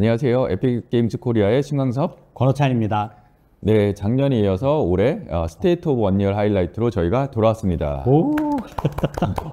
안녕하세요. 에픽게임즈 코리아의 신강섭 권호찬입니다. 네, 작년에 이어서 올해 스테이트 오브 원리얼 하이라이트로 저희가 돌아왔습니다. 오.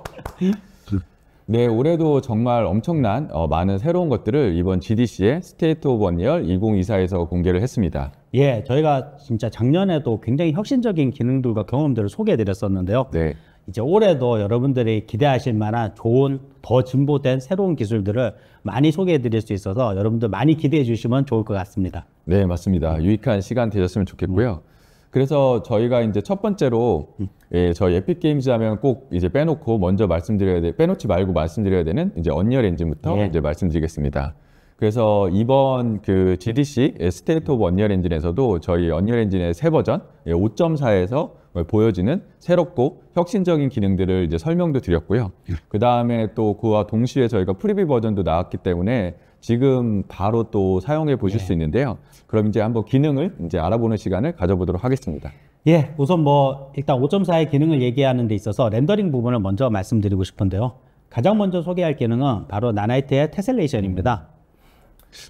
네, 올해도 정말 엄청난 어, 많은 새로운 것들을 이번 GDC의 스테이트 오브 원리얼 2024에서 공개를 했습니다. 예, 저희가 진짜 작년에도 굉장히 혁신적인 기능들과 경험들을 소개해드렸었는데요. 네. 이제 올해도 여러분들이 기대하실 만한 좋은 더 진보된 새로운 기술들을 많이 소개해 드릴 수 있어서 여러분들 많이 기대해 주시면 좋을 것 같습니다. 네, 맞습니다. 유익한 시간 되셨으면 좋겠고요. 그래서 저희가 이제 첫 번째로 예, 저희 에픽 게임즈 하면 꼭 이제 빼놓고 먼저 말씀드려야 돼 빼놓지 말고 말씀드려야 되는 이제 언리얼 엔진부터 예. 이제 말씀드리겠습니다. 그래서 이번 그 GDC 예, 스테이트 오브 언리얼 엔진에서도 저희 언리얼 엔진의 새 버전 5.4에서 예, 보여지는 새롭고 혁신적인 기능들을 이제 설명도 드렸고요. 예. 그 다음에 또 그와 동시에 저희가 프리뷰 버전도 나왔기 때문에 지금 바로 또 사용해 보실 네. 수 있는데요. 그럼 이제 한번 기능을 이제 알아보는 시간을 가져보도록 하겠습니다. 예, 우선 뭐 일단 5.4의 기능을 얘기하는 데 있어서 렌더링 부분을 먼저 말씀드리고 싶은데요. 가장 먼저 소개할 기능은 바로 나나이트의 테셀레이션입니다.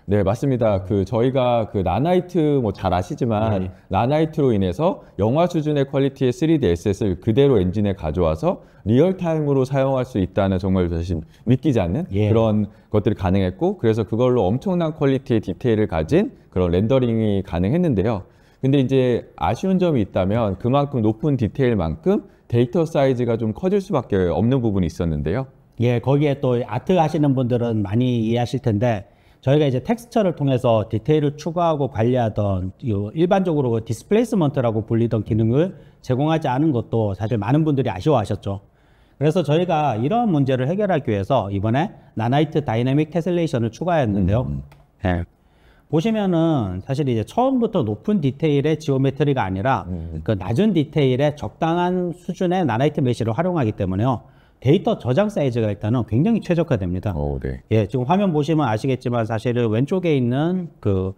네, 맞습니다. 음. 그 저희가 그 나나이트 뭐 잘 아시지만 네. 나나이트로 인해서 영화 수준의 퀄리티의 3DSS를 그대로 엔진에 가져와서 리얼타임으로 사용할 수 있다는 정말 사실 믿기지 않는 예. 그런 것들이 가능했고 그래서 그걸로 엄청난 퀄리티의 디테일을 가진 그런 렌더링이 가능했는데요. 근데 이제 아쉬운 점이 있다면 그만큼 높은 디테일만큼 데이터 사이즈가 좀 커질 수밖에 없는 부분이 있었는데요. 예, 거기에 또 아트 하시는 분들은 많이 이해하실 텐데 저희가 이제 텍스처를 통해서 디테일을 추가하고 관리하던 일반적으로 그 디스플레이스먼트라고 불리던 기능을 제공하지 않은 것도 사실 많은 분들이 아쉬워하셨죠. 그래서 저희가 이런 문제를 해결하기 위해서 이번에 나나이트 다이내믹 테슬레이션을 추가했는데요. 음, 음. 네. 보시면은 사실 이제 처음부터 높은 디테일의 지오메트리가 아니라 음. 음. 그 낮은 디테일의 적당한 수준의 나나이트 메쉬를 활용하기 때문에요. 데이터 저장 사이즈가 일단은 굉장히 최적화됩니다. 오, 어, 네. 예, 지금 화면 보시면 아시겠지만 사실은 왼쪽에 있는 그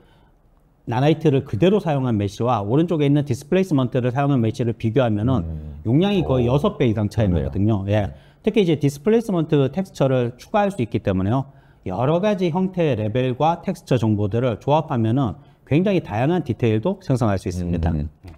나나이트를 그대로 사용한 메시와 오른쪽에 있는 디스플레이스먼트를 사용한 메시를 비교하면은 음. 용량이 거의 오. 어. 6배 이상 차이 나거든요. 예. 네. 특히 이제 디스플레이스먼트 텍스처를 추가할 수 있기 때문에요. 여러 가지 형태의 레벨과 텍스처 정보들을 조합하면은 굉장히 다양한 디테일도 생성할 수 있습니다. 음. 네.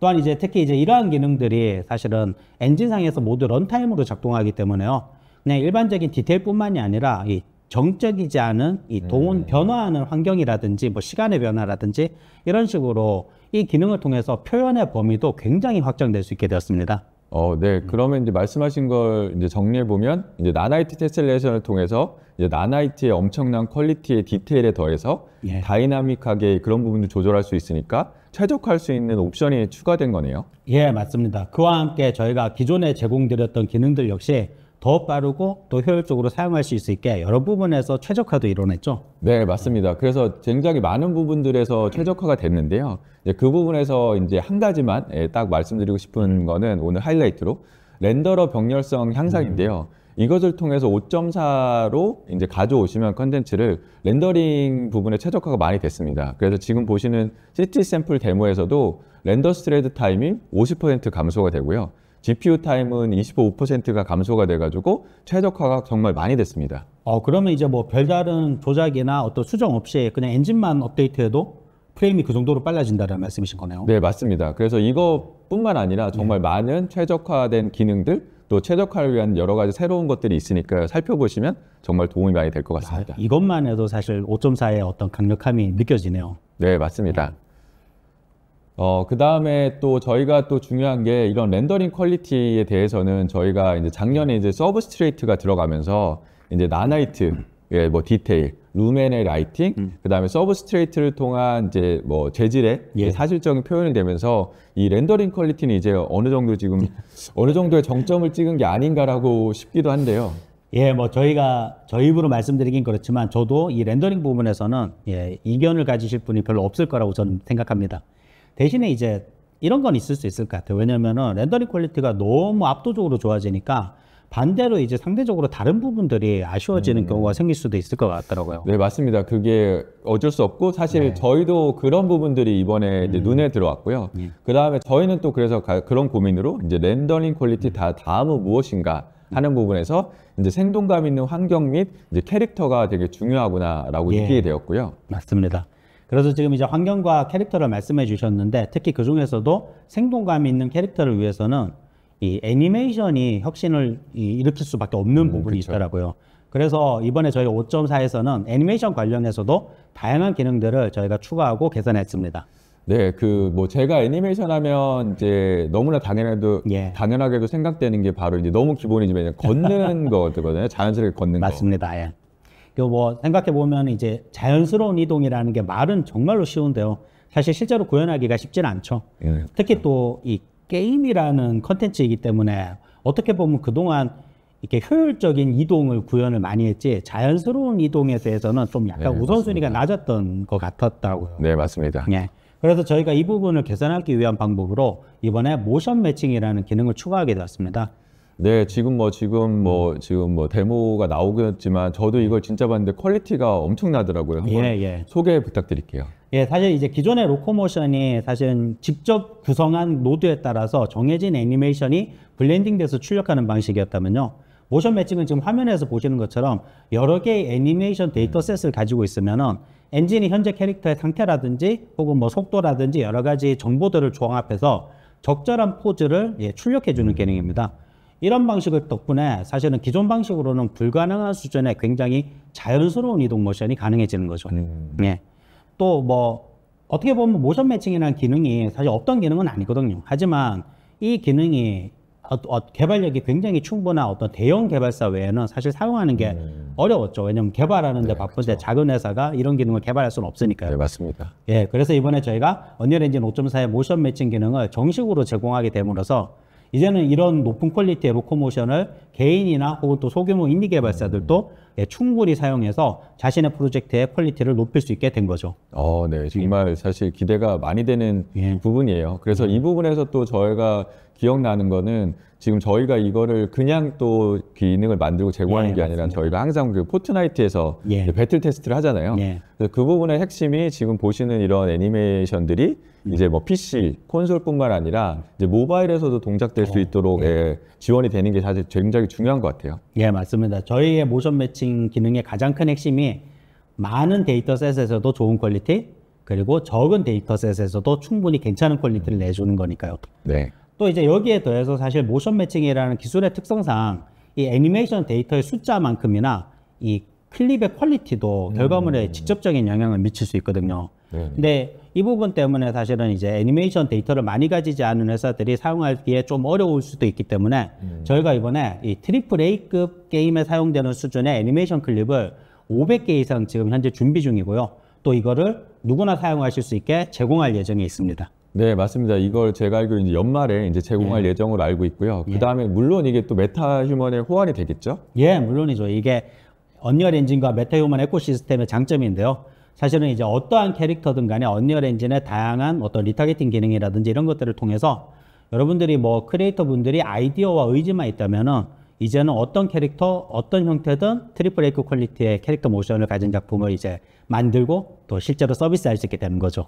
또한 이제 특히 이제 이러한 기능들이 사실은 엔진상에서 모두 런타임으로 작동하기 때문에요. 그냥 일반적인 디테일뿐만이 아니라 이 정적이지 않은 이동원 네. 변화하는 환경이라든지 뭐 시간의 변화라든지 이런 식으로 이 기능을 통해서 표현의 범위도 굉장히 확장될 수 있게 되었습니다. 어, 네. 음. 그러면 이제 말씀하신 걸 이제 정리해 보면 이제 나나이트 테셀레이션을 통해서 이제 나나이트의 엄청난 퀄리티의 디테일에 더해서 예. 다이나믹하게 그런 부분도 조절할 수 있으니까 최적화할 수 있는 옵션이 추가된 거네요. 예, 맞습니다. 그와 함께 저희가 기존에 제공드렸던 기능들 역시 더 빠르고 더 효율적으로 사용할 수 있게 여러 부분에서 최적화도 이뤄냈죠. 네, 맞습니다. 그래서 굉장히 많은 부분들에서 최적화가 됐는데요. 이제 그 부분에서 이제 한 가지만 예, 딱 말씀드리고 싶은 거는 오늘 하이라이트로 렌더러 병렬성 향상인데요. 이것을 통해서 5.4로 이제 가져오시면 컨텐츠를 렌더링 부분에 최적화가 많이 됐습니다. 그래서 지금 보시는 CT 샘플 데모에서도 렌더 스트레드 타임이 50% 감소가 되고요. GPU 타임은 25%가 감소가 돼가지고 최적화가 정말 많이 됐습니다. 어, 그러면 이제 뭐 별다른 조작이나 어떤 수정 없이 그냥 엔진만 업데이트해도 프레임이 그 정도로 빨라진다는 말씀이신 거네요. 네, 맞습니다. 그래서 이것뿐만 아니라 정말 네. 많은 최적화된 기능들 또 최적화를 위한 여러 가지 새로운 것들이 있으니까 살펴보시면 정말 도움이 많이 될 것 같습니다. 아, 이것만 해도 사실 5.4의 어떤 강력함이 느껴지네요. 네, 맞습니다. 네. 어, 그 다음에 또 저희가 또 중요한 게 이런 렌더링 퀄리티에 대해서는 저희가 이제 작년에 이제 서브스트레이트가 들어가면서 이제 나나이트, 예, 뭐 디테일, 루멘의 라이팅, 음. 그 다음에 서브스트레이트를 통한 이제 뭐 재질의 예. 사실적인 표현이 되면서 이 렌더링 퀄리티는 이제 어느 정도 지금 예. 어느 정도의 정점을 찍은 게 아닌가라고 싶기도 한데요. 예, 뭐 저희가 저희 입으로 말씀드리긴 그렇지만 저도 이 렌더링 부분에서는 예, 이견을 가지실 분이 별로 없을 거라고 저는 생각합니다. 대신에 이제 이런 건 있을 수 있을 것 같아요. 왜냐면은 렌더링 퀄리티가 너무 압도적으로 좋아지니까 반대로 이제 상대적으로 다른 부분들이 아쉬워지는 음. 경우가 생길 수도 있을 것 같더라고요. 네, 맞습니다. 그게 어쩔 수 없고 사실 네. 저희도 그런 부분들이 이번에 음. 눈에 들어왔고요. 네. 예. 그 다음에 저희는 또 그래서 가, 그런 고민으로 이제 렌더링 퀄리티 다 다음은 무엇인가 하는 부분에서 이제 생동감 있는 환경 및 이제 캐릭터가 되게 중요하구나라고 예. 느끼게 되었고요. 맞습니다. 그래서 지금 이제 환경과 캐릭터를 말씀해 주셨는데 특히 그 중에서도 생동감 있는 캐릭터를 위해서는 이 애니메이션이 혁신을 일으킬 수밖에 없는 음, 부분이 그쵸. 있더라고요. 그래서 이번에 저희 5.4에서는 애니메이션 관련해서도 다양한 기능들을 저희가 추가하고 개선했습니다. 네, 그 뭐 제가 애니메이션 하면 이제 너무나 당연해도 예. 당연하게도 생각되는 게 바로 이제 너무 기본이지만 걷는 거거든요. 자연스럽게 걷는 맞습니다. 거. 맞습니다. 예. 그뭐 생각해 보면 이제 자연스러운 이동이라는 게 말은 정말로 쉬운데요. 사실 실제로 구현하기가 쉽진 않죠. 예. 특히 또 이 게임이라는 컨텐츠이기 때문에 어떻게 보면 그동안 이렇게 효율적인 이동을 구현을 많이 했지 자연스러운 이동에 대해서는 좀 약간 네, 우선순위가 맞습니다. 낮았던 것 같았다고요. 네, 맞습니다. 예. 그래서 저희가 이 부분을 개선하기 위한 방법으로 이번에 모션 매칭이라는 기능을 추가하게 되었습니다. 네, 지금 뭐 지금 뭐 음. 지금 뭐 데모가 나오겠지만 저도 이걸 진짜 봤는데 퀄리티가 엄청나더라고요. 한번 예, 예. 소개 부탁드릴게요. 예, 사실 이제 기존의 로코모션이 사실은 직접 구성한 노드에 따라서 정해진 애니메이션이 블렌딩돼서 출력하는 방식이었다면요. 모션 매칭은 지금 화면에서 보시는 것처럼 여러 개의 애니메이션 데이터셋을 음. 가지고 있으면은 엔진이 현재 캐릭터의 상태라든지 혹은 뭐 속도라든지 여러 가지 정보들을 종합해서 적절한 포즈를 예, 출력해 주는 음. 기능입니다. 이런 방식을 덕분에 사실은 기존 방식으로는 불가능한 수준의 굉장히 자연스러운 이동 모션이 가능해지는 거죠. 음. 예. 또뭐 어떻게 보면 모션 매칭이라는 기능이 사실 없던 기능은 아니거든요. 하지만 이 기능이 어, 어, 개발력이 굉장히 충분한 어떤 대형 개발사 외에는 사실 사용하는 게 음. 어려웠죠. 왜냐하면 개발하는데 네, 바쁜데 그렇죠. 작은 회사가 이런 기능을 개발할 수는 없으니까요. 네, 맞습니다. 예, 그래서 이번에 저희가 언리 엔진 5.4의 모션 매칭 기능을 정식으로 제공하게 됨으로써 이제는 이런 높은 퀄리티의 로코모션을 개인이나 혹은 또 소규모 인디 개발사들도 예, 충분히 사용해서 자신의 프로젝트의 퀄리티를 높일 수 있게 된 거죠. 어, 네. 정말 사실 기대가 많이 되는 예. 부분이에요. 그래서 음. 이 부분에서 또 저희가 기억나는 거는 지금 저희가 이거를 그냥 또 기능을 만들고 제공하는 예, 게 아니라 저희가 항상 그 포트나이트에서 예. 배틀 테스트를 하잖아요. 예. 그 부분의 핵심이 지금 보시는 이런 애니메이션들이 이제 뭐 PC, 콘솔뿐만 아니라 이제 모바일에서도 동작될 수 어, 있도록 네. 예, 지원이 되는 게 사실 굉장히 중요한 것 같아요. 예, 맞습니다. 저희의 모션 매칭 기능의 가장 큰 핵심이 많은 데이터셋에서도 좋은 퀄리티, 그리고 적은 데이터셋에서도 충분히 괜찮은 퀄리티를 내주는 거니까요. 네. 또 이제 여기에 더해서 사실 모션 매칭이라는 기술의 특성상 이 애니메이션 데이터의 숫자만큼이나 이 클립의 퀄리티도 음. 결과물에 직접적인 영향을 미칠 수 있거든요. 네. 네. 근데 이 부분 때문에 사실은 이제 애니메이션 데이터를 많이 가지지 않은 회사들이 사용하기에 좀 어려울 수도 있기 때문에 음. 저희가 이번에 이 트리플 A급 게임에 사용되는 수준의 애니메이션 클립을 500개 이상 지금 현재 준비 중이고요. 또 이거를 누구나 사용하실 수 있게 제공할 예정이 있습니다. 네, 맞습니다. 이걸 제가 알기로 이제 연말에 이제 제공할 네. 예. 정으로 알고 있고요. 그 다음에 예. 물론 이게 또 메타 휴먼의 호환이 되겠죠? 예, 물론이죠. 이게 언리얼 엔진과 메타 휴먼 에코시스템의 장점인데요. 사실은 이제 어떠한 캐릭터든 간에 언리얼 엔진의 다양한 어떤 리타겟팅 기능이라든지 이런 것들을 통해서 여러분들이 뭐 크리에이터 분들이 아이디어와 의지만 있다면은 이제는 어떤 캐릭터, 어떤 형태든 트리플 에이크 퀄리티의 캐릭터 모션을 가진 작품을 이제 만들고 또 실제로 서비스할 수 있게 되는 거죠.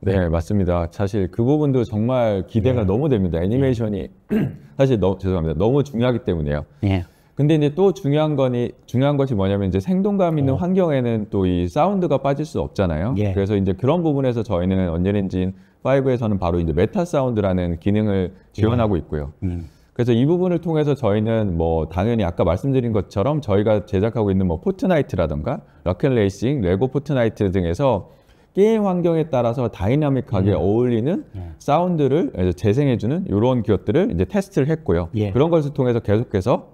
네, 맞습니다. 사실 그 부분도 정말 기대가 네. 너무 됩니다. 애니메이션이 네. 사실 너, 무 죄송합니다. 너무 중요하기 때문에요. 네. 근데 이제 또 중요한 거니 중요한 것이 뭐냐면 이제 생동감 있는 어. 환경에는 또 이 사운드가 빠질 수 없잖아요. 예. 그래서 이제 그런 부분에서 저희는 언젠 엔진 5에서는 바로 이제 메타 사운드라는 기능을 지원하고 네. 있고요. 음. 그래서 이 부분을 통해서 저희는 뭐 당연히 아까 말씀드린 것처럼 저희가 제작하고 있는 뭐 포트나이트라던가 락켓레이싱 레고 포트나이트 등에서 게임 환경에 따라서 다이나믹하게 음. 어울리는 예. 사운드를 재생해주는 이런 기업들을 이제 테스트를 했고요. 예. 그런 것을 통해서 계속해서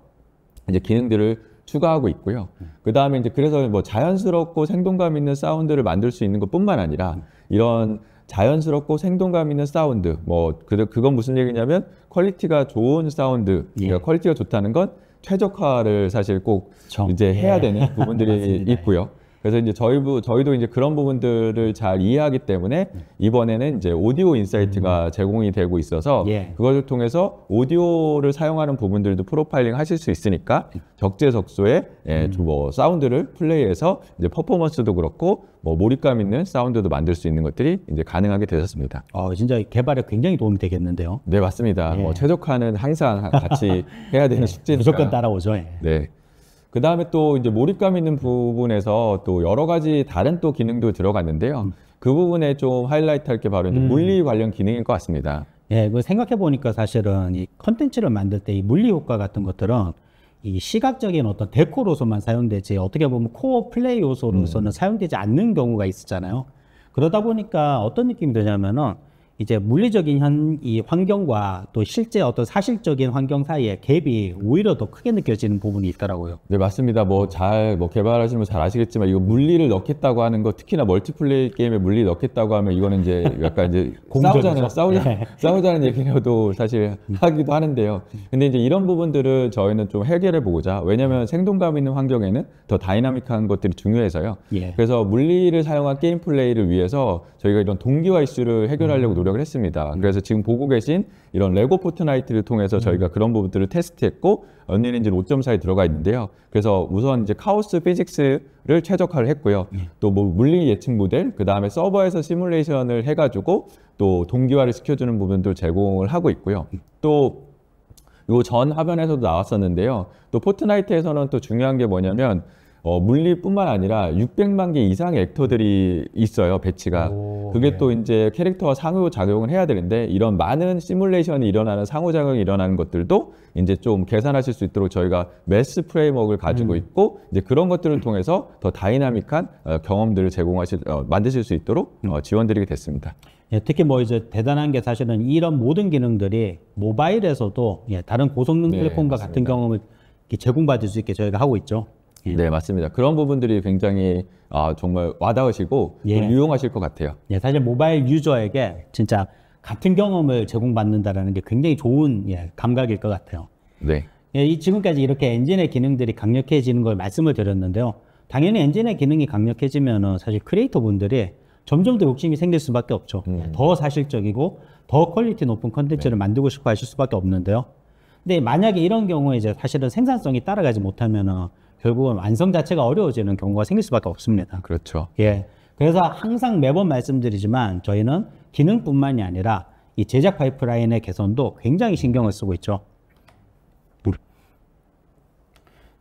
이제 기능들을 추가하고 있고요. 그 다음에 이제 그래서 뭐 자연스럽고 생동감 있는 사운드를 만들 수 있는 것 뿐만 아니라 이런 자연스럽고 생동감 있는 사운드, 뭐, 그, 그건 무슨 얘기냐면 퀄리티가 좋은 사운드, 그러니까 예. 퀄리티가 좋다는 건 최적화를 사실 꼭 정. 이제 해야 예. 되는 부분들이 있고요. 그래서 이제 저희 부, 저희도 이제 그런 부분들을 잘 이해하기 때문에 이번에는 이제 오디오 인사이트가 음. 제공이 되고 있어서 예. 그것을 통해서 오디오를 사용하는 부분들도 프로파일링 하실 수 있으니까 적재적소에 예, 음. 뭐 사운드를 플레이해서 이제 퍼포먼스도 그렇고 뭐 몰입감 있는 사운드도 만들 수 있는 것들이 이제 가능하게 되셨습니다. 어, 진짜 개발에 굉장히 도움이 되겠는데요. 네, 맞습니다. 뭐 예. 뭐 최적화는 항상 같이 해야 되는 예. 숙제니까 무조건 따라오죠. 예. 네. 그 다음에 또 이제 몰입감 있는 부분에서 또 여러 가지 다른 또 기능도 들어갔는데요. 음. 그 부분에 좀 하이라이트 할 게 바로 이제 음. 물리 관련 기능일 것 같습니다. 예, 그 생각해 보니까 사실은 이 컨텐츠를 만들 때 이 물리 효과 같은 것들은 이 시각적인 어떤 데코로서만 사용되지 어떻게 보면 코어 플레이 요소로서는 음. 사용되지 않는 경우가 있었잖아요. 그러다 보니까 어떤 느낌이 드냐면은 이제 물리적인 현, 이 환경과 또 실제 어떤 사실적인 환경 사이에 갭이 오히려 더 크게 느껴지는 부분이 있더라고요. 네, 맞습니다. 뭐 잘, 뭐 개발하시는 분 잘 아시겠지만 이거 물리를 넣겠다고 하는 거 특히나 멀티플레이 게임에 물리 넣겠다고 하면 이거는 이제 약간 이제 싸우자는, 싸우자, 네. 싸우자는 얘기라도 사실 하기도 하는데요. 근데 이제 이런 부분들을 저희는 좀 해결해 보고자 왜냐면 생동감 있는 환경에는 더 다이나믹한 것들이 중요해서요. 예. 그래서 물리를 사용한 게임 플레이를 위해서 저희가 이런 동기화 이슈를 해결하려고 음. 노력 노력을 했습니다. 그래서 지금 보고 계신 이런 레고 포트나이트를 통해서 음. 저희가 그런 부분들을 테스트했고 언리얼 엔진 5.4에 들어가 있는데요. 그래서 우선 이제 카오스 피직스를 최적화를 했고요. 예. 또뭐 물리 예측 모델, 그 다음에 서버에서 시뮬레이션을 해가지고 또 동기화를 시켜주는 부분도 제공을 하고 있고요. 음. 또 요전 화면에서도 나왔었는데요. 또 포트나이트에서는 또 중요한 게 뭐냐면 어, 물리뿐만 아니라 600만 개 이상의 액터들이 있어요 배치가 오, 그게 네. 또 이제 캐릭터와 상호작용을 해야 되는데 이런 많은 시뮬레이션이 일어나는 상호작용이 일어나는 것들도 이제 좀 계산하실 수 있도록 저희가 매스 프레임워크를 가지고 음. 있고 이제 그런 것들을 통해서 더 다이나믹한 어, 경험들을 제공하실 어, 만드실 수 있도록 어, 지원드리게 됐습니다. 예, 특히 뭐 이제 대단한 게 사실은 이런 모든 기능들이 모바일에서도 예, 다른 고성능 네, 플랫폼과 네, 같은 경험을 제공받을 수 있게 저희가 하고 있죠. 예. 네, 맞습니다. 그런 부분들이 굉장히 아, 정말 와닿으시고 예. 유용하실 것 같아요. 예, 사실 모바일 유저에게 진짜 같은 경험을 제공받는다라는 게 굉장히 좋은 예, 감각일 것 같아요. 네. 예, 이 지금까지 이렇게 엔진의 기능들이 강력해지는 걸 말씀을 드렸는데요. 당연히 엔진의 기능이 강력해지면 사실 크리에이터 분들이 점점 더 욕심이 생길 수밖에 없죠. 음. 더 사실적이고 더 퀄리티 높은 컨텐츠를 네. 만들고 싶어 하실 수밖에 없는데요. 근데 만약에 이런 경우에 이제 사실은 생산성이 따라가지 못하면은 결국은 완성 자체가 어려워지는 경우가 생길 수밖에 없습니다. 그렇죠. 예. 그래서 항상 매번 말씀드리지만 저희는 기능뿐만이 아니라 이 제작 파이프라인의 개선도 굉장히 신경을 쓰고 있죠.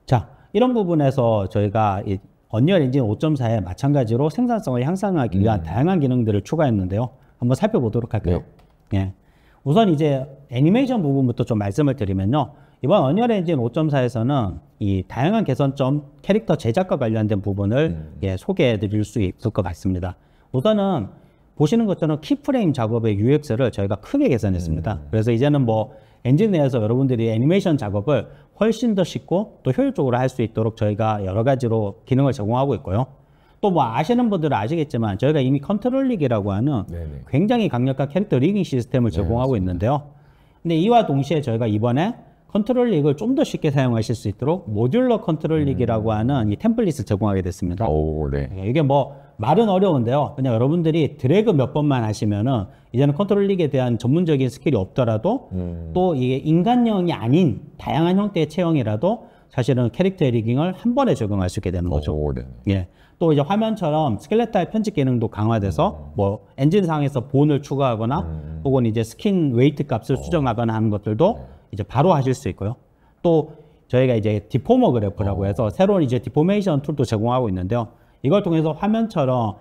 자, 이런 부분에서 저희가 이 언리얼 엔진 5.4에 마찬가지로 생산성을 향상하기 위한 음. 다양한 기능들을 추가했는데요. 한번 살펴보도록 할게요. 네. 예. 우선 이제 애니메이션 부분부터 좀 말씀을 드리면요. 이번 언리얼 엔진 5.4에서는 이 다양한 개선점 캐릭터 제작과 관련된 부분을 음. 예, 소개해 드릴 수 있을 것 같습니다. 우선은 보시는 것처럼 키프레임 작업의 UX를 저희가 크게 개선했습니다. 음. 그래서 이제는 뭐 엔진 내에서 여러분들이 애니메이션 작업을 훨씬 더 쉽고 또 효율적으로 할 수 있도록 저희가 여러 가지로 기능을 제공하고 있고요. 또 뭐 아시는 분들은 아시겠지만 저희가 이미 컨트롤릭이라고 하는 네네. 네. 굉장히 강력한 캐릭터 리깅 시스템을 제공하고 네, 있는데요. 근데 이와 동시에 저희가 이번에 컨트롤 릭을 좀 더 쉽게 사용하실 수 있도록 모듈러 컨트롤 릭이라고 음. 하는 이 템플릿을 제공하게 됐습니다. 오, 네. 예, 이게 뭐 말은 어려운데요. 그냥 여러분들이 드래그 몇 번만 하시면은 이제는 컨트롤 릭에 대한 전문적인 스킬이 없더라도 음. 또 이게 인간형이 아닌 다양한 형태의 체형이라도 사실은 캐릭터 에리깅을 한 번에 적용할 수 있게 되는 거죠. 오, 네. 예. 또 이제 화면처럼 스켈레타의 편집 기능도 강화돼서 음. 뭐 엔진상에서 본을 추가하거나 음. 혹은 이제 스킨 웨이트 값을 오. 어. 수정하거나 하는 것들도 네. 이제 바로 하실 수 있고요. 또 저희가 이제 디포머 그래프라고 어. 해서 새로운 이제 디포메이션 툴도 제공하고 있는데요. 이걸 통해서 화면처럼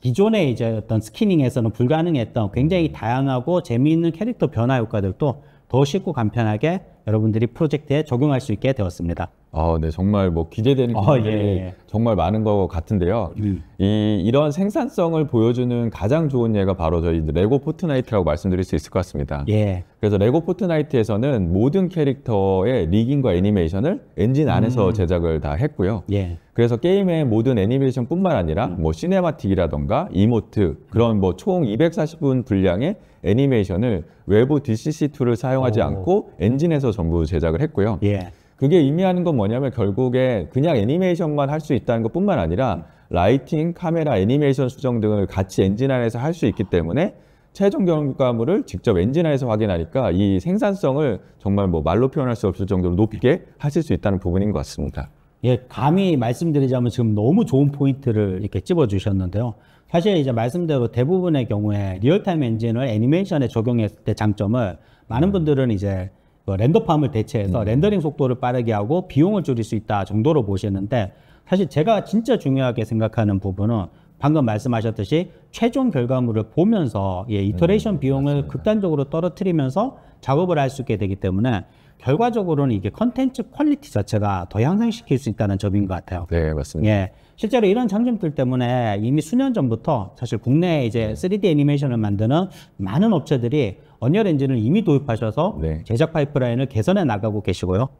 기존의 이제 어떤 스키닝에서는 불가능했던 굉장히 다양하고 재미있는 캐릭터 변화 효과들도 더 쉽고 간편하게 여러분들이 프로젝트에 적용할 수 있게 되었습니다. 아, 네, 정말 뭐 기대되는 아, 예, 예. 정말 많은 것 같은데요. 음. 이 이런 생산성을 보여주는 가장 좋은 예가 바로 저희 레고 포트나이트라고 말씀드릴 수 있을 것 같습니다. 예. 그래서 레고 포트나이트에서는 모든 캐릭터의 리깅과 애니메이션을 엔진 안에서 음. 제작을 다 했고요. 예. 그래서 게임의 모든 애니메이션뿐만 아니라 음. 뭐 시네마틱이라던가 이모트 그런 뭐 총 240분 분량의 애니메이션을 외부 DCC2를 사용하지 오. 않고 엔진에서 전부 제작을 했고요. 예. 그게 의미하는 건 뭐냐면 결국에 그냥 애니메이션만 할 수 있다는 것뿐만 아니라 라이팅, 카메라, 애니메이션 수정 등을 같이 엔진 안에서 할 수 있기 때문에 최종 결과물을 직접 엔진 안에서 확인하니까 이 생산성을 정말 뭐 말로 표현할 수 없을 정도로 높게 하실 수 있다는 부분인 것 같습니다. 예, 감히 말씀드리자면 지금 너무 좋은 포인트를 이렇게 집어주셨는데요. 사실 이제 말씀대로 대부분의 경우에 리얼타임 엔진을 애니메이션에 적용했을 때 장점을 많은 음. 분들은 이제 그 렌더팜을 대체해서 음. 렌더링 속도를 빠르게 하고 비용을 줄일 수 있다 정도로 보시는데 사실 제가 진짜 중요하게 생각하는 부분은 방금 말씀하셨듯이 최종 결과물을 보면서 예, 이터레이션 네, 비용을 맞습니다. 극단적으로 떨어뜨리면서 작업을 할 수 있게 되기 때문에 결과적으로는 이게 컨텐츠 퀄리티 자체가 더 향상시킬 수 있다는 점인 것 같아요. 네, 맞습니다. 예. 실제로 이런 장점들 때문에 이미 수년 전부터 사실 국내 에 이제 3D 애니메이션을 만드는 많은 업체들이 언리얼 엔진을 이미 도입하셔서 네. 제작 파이프라인을 개선해 나가고 계시고요.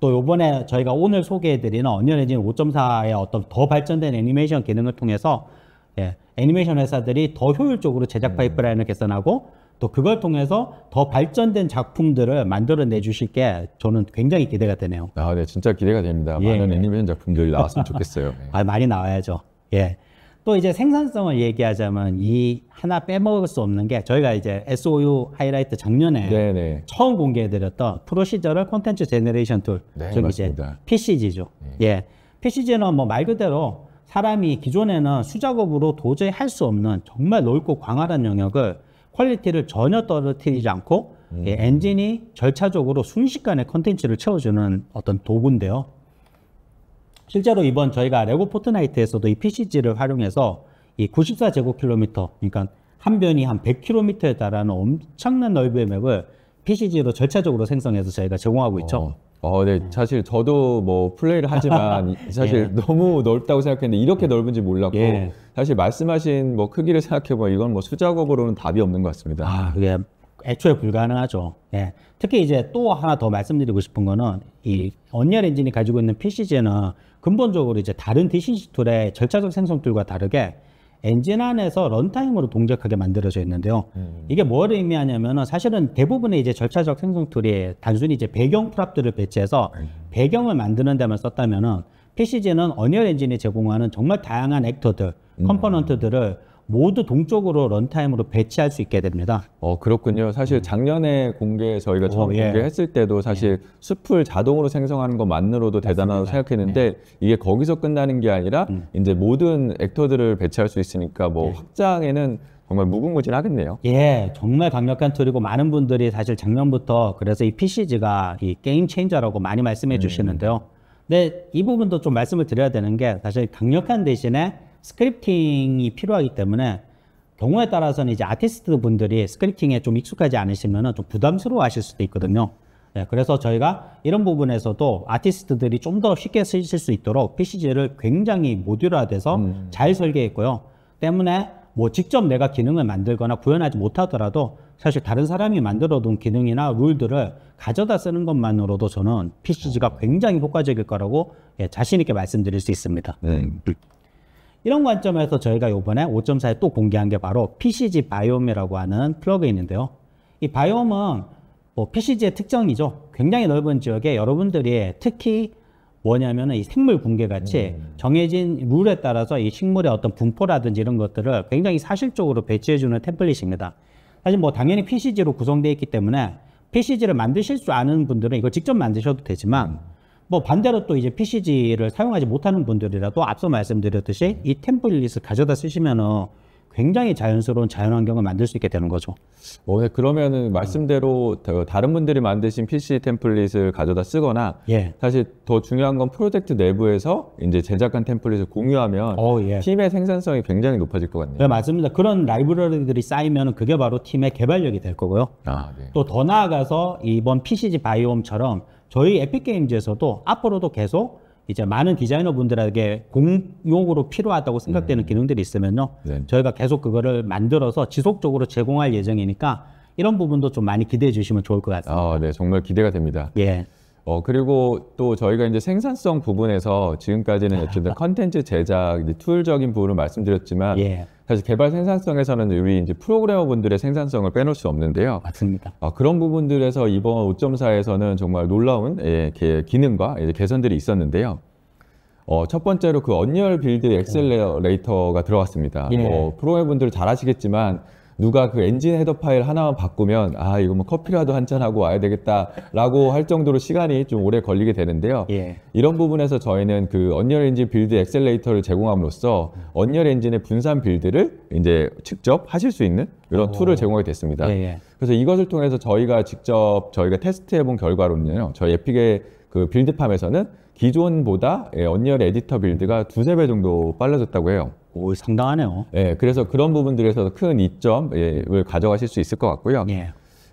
또 이번에 저희가 오늘 소개해드리는 언리얼 엔진 5.4의 어떤 더 발전된 애니메이션 기능을 통해서 예, 애니메이션 회사들이 더 효율적으로 제작 네. 파이프라인을 개선하고 또 그걸 통해서 더 발전된 작품들을 만들어내 주실 게 저는 굉장히 기대가 되네요. 아, 네. 진짜 기대가 됩니다. 예. 많은 애니메이션 작품들 나왔으면 좋겠어요. 예. 아, 많이 나와야죠. 예. 또 이제 생산성을 얘기하자면 이 하나 빼먹을 수 없는 게 저희가 이제 SOU 하이라이트 작년에 네네. 네. 처음 공개해드렸던 프로시저럴 콘텐츠 제네레이션 툴. 즉 네, 이제 PCG죠. 네. 예. 예. PCG는 뭐 말 그대로 사람이 기존에는 수작업으로 도저히 할 수 없는 정말 넓고 광활한 영역을 퀄리티를 전혀 떨어뜨리지 않고 음. 예, 엔진이 절차적으로 순식간에 컨텐츠를 채워주는 어떤 도구인데요. 실제로 이번 저희가 레고 포트나이트에서도 이 PCG를 활용해서 이 94제곱킬로미터, 그러니까 한 변이 한 100km에 달하는 엄청난 넓이의 맵을 PCG로 절차적으로 생성해서 저희가 제공하고 있죠. 어. 어, 네. 음. 사실 저도 뭐 플레이를 하지만 사실 예. 너무 넓다고 생각했는데 이렇게 넓은지 몰랐고 예. 사실 말씀하신 뭐 크기를 생각해보면 이건 뭐 수작업으로는 답이 없는 것 같습니다. 아, 그게 애초에 불가능하죠. 예. 특히 이제 또 하나 더 말씀드리고 싶은 거는 이 언리얼 엔진이 가지고 있는 PCG는 근본적으로 이제 다른 디 c 지 툴의 절차적 생성 툴과 다르게 엔진 안에서 런타임으로 동작하게 만들어져 있는데요. 음. 이게 뭘 의미하냐면은 사실은 대부분의 이제 절차적 생성 툴이 단순히 이제 배경 프랍들을 배치해서 음. 배경을 만드는 데만 썼다면은 PCG는 어니얼 엔진이 제공하는 정말 다양한 액터들, 음. 컴포넌트들을 모두 동쪽으로 런타임으로 배치할 수 있게 됩니다. 어 그렇군요. 사실 음. 작년에 공개 저희가 처음 어, 예. 공개했을 때도 사실 예. 숲을 자동으로 생성하는 것만으로도 대단하다고 생각했는데 예. 이게 거기서 끝나는 게 아니라 음. 이제 모든 액터들을 배치할 수 있으니까 뭐 예. 확장에는 정말 무궁무진하겠네요. 예, 정말 강력한 툴이고 많은 분들이 사실 작년부터 그래서 이 PCG가 이 게임 체인저라고 많이 말씀해 음. 주시는데요. 근데 이 부분도 좀 말씀을 드려야 되는 게 사실 강력한 대신에 스크립팅이 필요하기 때문에 경우에 따라서는 이제 아티스트 분들이 스크립팅에 좀 익숙하지 않으시면 좀 부담스러워 하실 수도 있거든요. 네, 그래서 저희가 이런 부분에서도 아티스트들이 좀 더 쉽게 쓰실 수 있도록 PCG를 굉장히 모듈화돼서 음. 잘 설계했고요. 때문에 뭐 직접 내가 기능을 만들거나 구현하지 못하더라도 사실 다른 사람이 만들어둔 기능이나 룰들을 가져다 쓰는 것만으로도 저는 PCG가 굉장히 효과적일 거라고 예, 자신 있게 말씀드릴 수 있습니다. 네, 그 이런 관점에서 저희가 이번에 5.4에 또 공개한 게 바로 PCG 바이옴이라고 하는 플러그인인데요. 이 바이옴은 뭐 PCG의 특성이죠. 굉장히 넓은 지역에 여러분들이 특히 뭐냐면은 이 생물 붕괴 같이 음. 정해진 룰에 따라서 이 식물의 어떤 분포라든지 이런 것들을 굉장히 사실적으로 배치해주는 템플릿입니다. 사실 뭐 당연히 PCG로 구성되어 있기 때문에 PCG를 만드실 줄 아는 분들은 이걸 직접 만드셔도 되지만 음. 뭐 반대로 또 이제 PCG를 사용하지 못하는 분들이라도 앞서 말씀드렸듯이 이 템플릿을 가져다 쓰시면은 굉장히 자연스러운 자연환경을 만들 수 있게 되는 거죠. 어, 네, 그러면은 말씀대로 음. 다른 분들이 만드신 PC 템플릿을 가져다 쓰거나 예. 사실 더 중요한 건 프로젝트 내부에서 이제 제작한 템플릿을 공유하면 어, 예. 팀의 생산성이 굉장히 높아질 것 같네요. 네, 맞습니다. 그런 라이브러리들이 쌓이면 그게 바로 팀의 개발력이 될 거고요. 아, 네. 또 더 나아가서 이번 PCG 바이옴처럼 저희 에픽게임즈에서도 앞으로도 계속 이제 많은 디자이너 분들에게 공용으로 필요하다고 생각되는 음. 기능들이 있으면요. 네. 저희가 계속 그거를 만들어서 지속적으로 제공할 예정이니까 이런 부분도 좀 많이 기대해 주시면 좋을 것 같습니다. 아, 네. 정말 기대가 됩니다. 예. 어, 그리고 또 저희가 이제 생산성 부분에서 지금까지는 어쨌든 컨텐츠 제작, 이제 툴적인 부분을 말씀드렸지만, 예. 사실 개발 생산성에서는 우리 이제 프로그래머 분들의 생산성을 빼놓을 수 없는데요. 맞습니다. 어, 그런 부분들에서 이번 5.4에서는 정말 놀라운 예, 기능과 이제 개선들이 있었는데요. 어, 첫 번째로 그 언리얼 빌드 엑셀레이터가 들어왔습니다. 예. 어, 뭐 프로그래머 분들 잘 아시겠지만, 누가 그 엔진 헤더 파일 하나만 바꾸면 아 이거 뭐 커피라도 한 잔 하고 와야 되겠다라고 할 정도로 시간이 좀 오래 걸리게 되는데요. 예. 이런 부분에서 저희는 그 언리얼 엔진 빌드 엑셀레이터를 제공함으로써 언리얼 엔진의 분산 빌드를 이제 직접 하실 수 있는 이런 오. 툴을 제공하게 됐습니다. 예예. 예. 그래서 이것을 통해서 저희가 직접 저희가 테스트해본 결과로는요. 저희 에픽의 그 빌드팜에서는 기존보다 예, 언리얼 에디터 빌드가 두세 배 정도 빨라졌다고 해요. 오, 상당하네요. 예, 그래서 그런 부분들에서 큰 이점을 가져가실 수 있을 것 같고요. 예.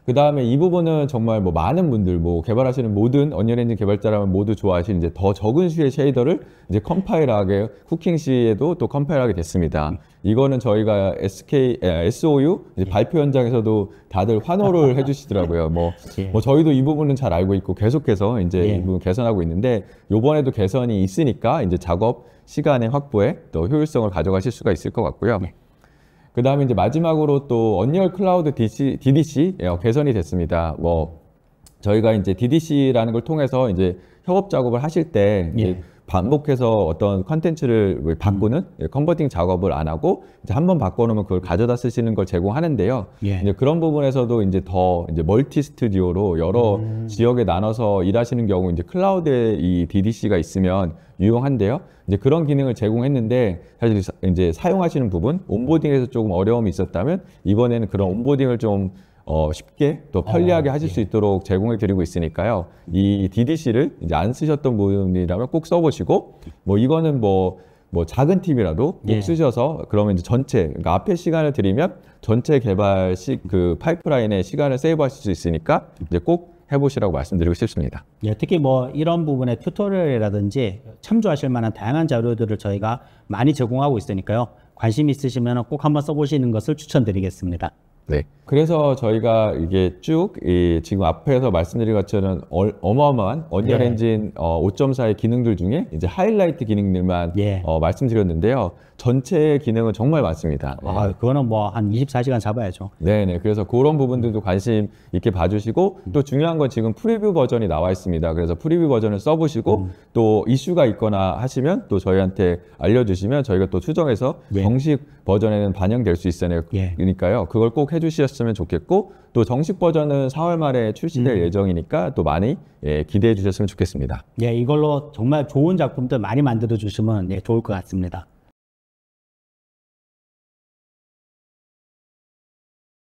그 다음에 이 부분은 정말 뭐 많은 분들 뭐 개발하시는 모든 언리얼 엔진 개발자라면 모두 좋아하시는 이제 더 적은 수의 쉐이더를 이제 컴파일하게 쿠킹 시에도 또 컴파일하게 됐습니다. 이거는 저희가 SK 에, 아, SOU 발표 현장에서도 다들 환호를 해주시더라고요. 뭐, 예. 뭐 저희도 이 부분은 잘 알고 있고 계속해서 이제 예. 이 부분 개선하고 있는데 요번에도 개선이 있으니까 이제 작업 시간의 확보에 또 효율성을 가져가실 수가 있을 것 같고요. 예. 그 다음에 이제 마지막으로 또 언리얼 클라우드 DC, DDC 예, 어, 개선이 됐습니다. 뭐 저희가 이제 DDC라는 걸 통해서 이제 협업 작업을 하실 때 예. 반복해서 어떤 컨텐츠를 바꾸는 음. 예, 컨버팅 작업을 안 하고 이제 한번 바꿔놓으면 그걸 가져다 쓰시는 걸 제공하는데요. 예. 이제 그런 부분에서도 이제 더 이제 멀티 스튜디오로 여러 음. 지역에 나눠서 일하시는 경우 이제 클라우드에 이 DDC가 있으면 유용한데요. 이제 그런 기능을 제공했는데 사실 이제 사용하시는 부분 온보딩에서 조금 어려움이 있었다면 이번에는 그런 온보딩을 좀 어, 쉽게 또 편리하게 어, 하실 예. 수 있도록 제공해 드리고 있으니까요. 이 DDC를 이제 안 쓰셨던 분이라면 꼭 써보시고 뭐 이거는 뭐뭐 뭐 작은 팀이라도 예. 쓰셔서 그러면 이제 전체 그러니까 앞에 시간을 드리면 전체 개발 시그 파이프라인의 시간을 세이브하실 수 있으니까 이제 꼭 해보시라고 말씀드리고 싶습니다. 예, 특히 뭐 이런 부분의 튜토리얼이라든지 참조하실 만한 다양한 자료들을 저희가 많이 제공하고 있으니까요. 관심 있으시면 꼭 한번 써보시는 것을 추천드리겠습니다. 네. 그래서 저희가 이게 쭉 이 지금 앞에서 말씀드린 것처럼 어, 마어마한 언리얼 예. 엔진 어, 5.4의 기능들 중에 이제 하이라이트 기능들만 예. 어, 말씀드렸는데요. 전체 기능은 정말 많습니다. 아, 네. 그거는 뭐 한 24시간 잡아야죠. 네네. 그래서 그런 부분들도 관심 있게 봐주시고 음. 또 중요한 건 지금 프리뷰 버전이 나와 있습니다. 그래서 프리뷰 버전을 써보시고 음. 또 이슈가 있거나 하시면 또 저희한테 알려주시면 저희가 또 추정해서 네. 정식 버전에는 반영될 수 있으니까요. 예. 그걸 꼭 해주셨으면 좋겠고 또 정식 버전은 4월 말에 출시될 음. 예정이니까 또 많이 예, 기대해 주셨으면 좋겠습니다. 예, 이걸로 정말 좋은 작품들 많이 만들어 주시면 예, 좋을 것 같습니다.